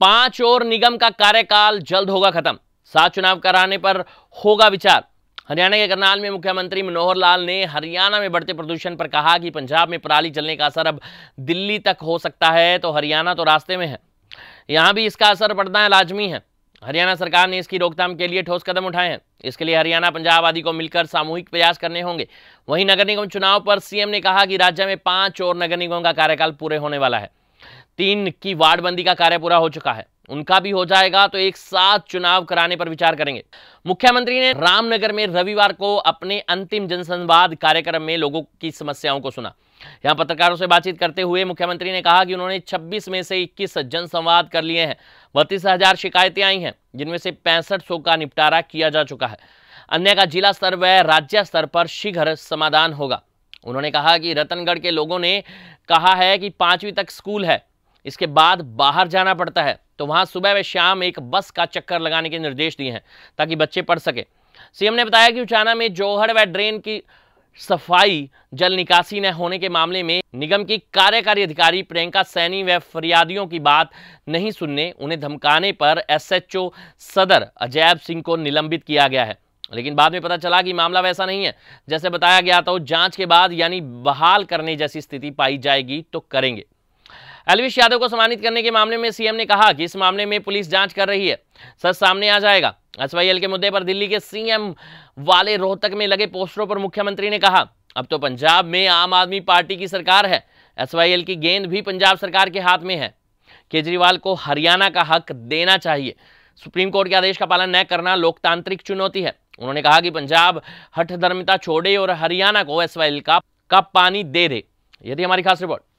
पांच और निगम का कार्यकाल जल्द होगा खत्म सात चुनाव कराने पर होगा विचार हरियाणा के करनाल में मुख्यमंत्री मनोहर लाल ने हरियाणा में बढ़ते प्रदूषण पर कहा कि पंजाब में पराली जलने का असर अब दिल्ली तक हो सकता है तो हरियाणा तो रास्ते में है यहां भी इसका असर पड़ना है लाजमी है हरियाणा सरकार ने इसकी रोकथाम के लिए ठोस कदम उठाए हैं इसके लिए हरियाणा पंजाब आदि को मिलकर सामूहिक प्रयास करने होंगे वहीं नगर निगम चुनाव पर सीएम ने कहा कि राज्य में पांच और नगर निगम का कार्यकाल पूरे होने वाला है तीन की वार्डबंदी का कार्य पूरा हो चुका है उनका भी हो जाएगा तो एक साथ चुनाव कराने पर विचार करेंगे मुख्यमंत्री ने रामनगर में रविवार को अपने अंतिम जनसंवाद कार्यक्रम में लोगों की समस्याओं को सुना यहां पत्रकारों से बातचीत करते हुए मुख्यमंत्री ने कहा कि उन्होंने 26 में से 21 जनसंवाद कर लिए हैं बत्तीस हजार शिकायतें आई हैं जिनमें से पैंसठ सौ का निपटारा किया जा चुका है अन्य का जिला स्तर व राज्य स्तर पर शीघ्र समाधान होगा उन्होंने कहा कि रतनगढ़ के लोगों ने कहा है कि पांचवीं तक स्कूल है इसके बाद बाहर जाना पड़ता है तो वहाँ सुबह व शाम एक बस का चक्कर लगाने के निर्देश दिए हैं ताकि बच्चे पढ़ सके सीएम ने बताया कि उचाना में जोहड़ व ड्रेन की सफाई जल निकासी न होने के मामले में निगम की कार्यकारी अधिकारी प्रियंका सैनी व फरियादियों की बात नहीं सुनने उन्हें धमकाने पर एसएचओ सदर अजैब सिंह को निलंबित किया गया है लेकिन बाद में पता चला कि मामला वैसा नहीं है जैसे बताया गया था जांच के बाद यानी बहाल करने जैसी स्थिति पाई जाएगी तो करेंगे अलविश यादव को सम्मानित करने के मामले में सीएम ने कहा कि इस मामले में पुलिस जांच कर रही है सच सामने आ जाएगा एस के मुद्दे पर दिल्ली के सीएम वाले रोहतक में लगे पोस्टरों पर मुख्यमंत्री ने कहा अब तो पंजाब में आम आदमी पार्टी की सरकार है एस की गेंद भी पंजाब सरकार के हाथ में है केजरीवाल को हरियाणा का हक देना चाहिए सुप्रीम कोर्ट के आदेश का पालन न करना लोकतांत्रिक चुनौती है उन्होंने कहा कि पंजाब हठधर्मिता छोड़े और हरियाणा को एस का, का पानी दे दे यदि हमारी खास रिपोर्ट